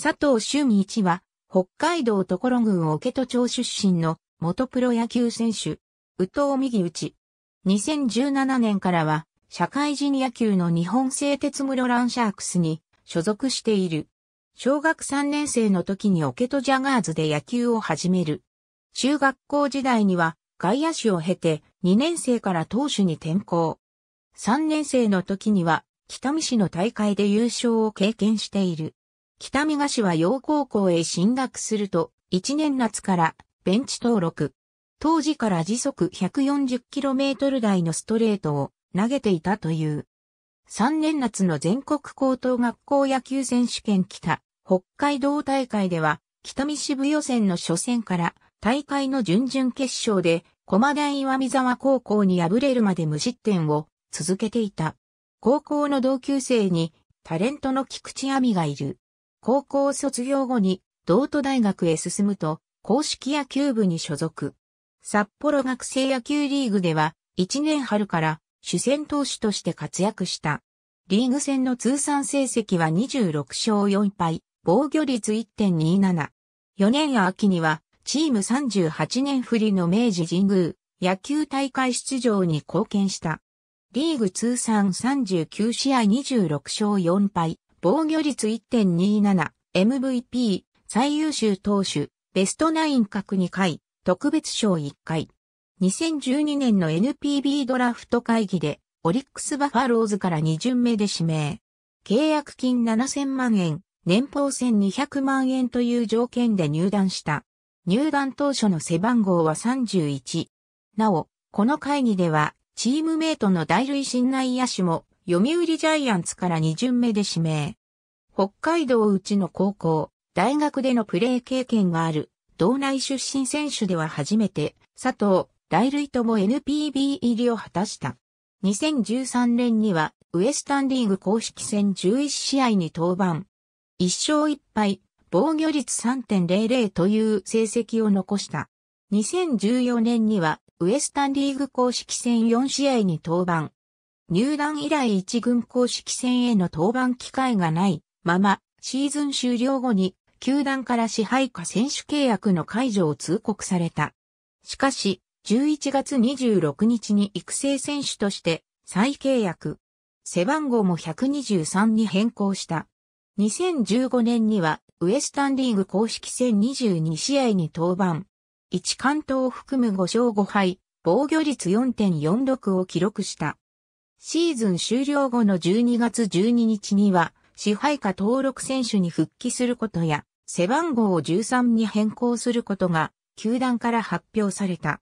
佐藤俊一は、北海道所郡桶戸町出身の元プロ野球選手、宇藤右内。2017年からは、社会人野球の日本製鉄室ランシャークスに所属している。小学3年生の時にオケトジャガーズで野球を始める。中学校時代には外野手を経て2年生から投手に転向。3年生の時には北見市の大会で優勝を経験している。北見賀市は陽高校へ進学すると、1年夏からベンチ登録。当時から時速 140km 台のストレートを投げていたという。3年夏の全国高等学校野球選手権北、北海道大会では、北見支部予選の初戦から大会の準々決勝で、駒大岩見沢高校に敗れるまで無失点を続けていた。高校の同級生にタレントの菊池亜美がいる。高校卒業後に道都大学へ進むと、公式野球部に所属。札幌学生野球リーグでは、1年春から主戦投手として活躍した。リーグ戦の通算成績は26勝4敗、防御率1.27。4年秋には、チーム38年振りの明治神宮、野球大会出場に貢献した。リーグ通算39試合26勝4敗、防御率1.27、MVP、最優秀投手、ベストナイン各2回、特別賞1回。2012年の NPB ドラフト会議で、オリックスバファローズから2巡目で指名。契約金7000万円、年俸1200万円という条件で入団した。入団当初の背番号は31。なお、この会議では、チームメイトの大類信内野手も読売ジャイアンツから2巡目で指名。北海道内の高校、大学でのプレー経験がある、道内出身選手では初めて、佐藤、大類とも NPB 入りを果たした。2013年には、ウエスタンリーグ公式戦11試合に登板。1勝1敗、防御率3.00という成績を残した。2014年には、ウエスタンリーグ公式戦4試合に登板。入団以来一軍公式戦への登板機会がないまま、シーズン終了後に、球団から支配下選手契約の解除を通告された。しかし、11月26日に育成選手として再契約。背番号も123に変更した。2015年にはウエスタンリーグ公式戦22試合に登板。1関東を含む5勝5敗、防御率4.46を記録した。シーズン終了後の12月12日には、支配下登録選手に復帰することや、背番号を13に変更することが、球団から発表された。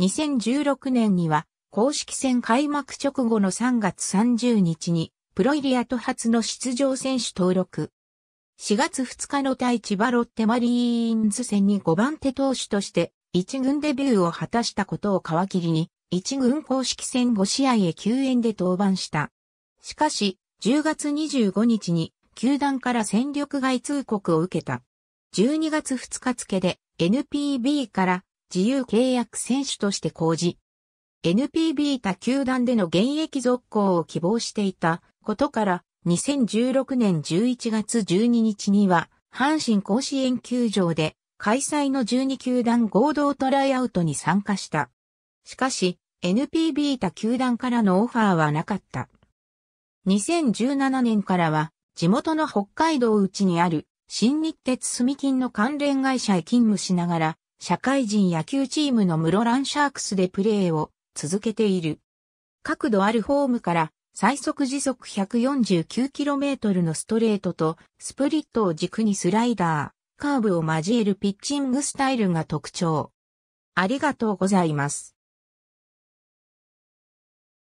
2016年には、公式戦開幕直後の3月30日に、プロイリアと初の出場選手登録。4月2日の対千葉ロッテマリーンズ戦に5番手投手として、1軍デビューを果たしたことを皮切りに、1軍公式戦5試合へ9円で登板した。しかし、10月25日に球団から戦力外通告を受けた。12月2日付で NPB から自由契約選手として公示。NPB 他球団での現役続行を希望していたことから2016年11月12日には阪神甲子園球場で開催の12球団合同トライアウトに参加した。しかし、NPB 他球団からのオファーはなかった。2017年からは、地元の北海道内にある、新日鉄住金の関連会社へ勤務しながら、社会人野球チームの室蘭シャークスでプレーを続けている。角度あるホームから最速時速 149km のストレートとスプリットを軸にスライダー、カーブを交えるピッチングスタイルが特徴。ありがとうございます。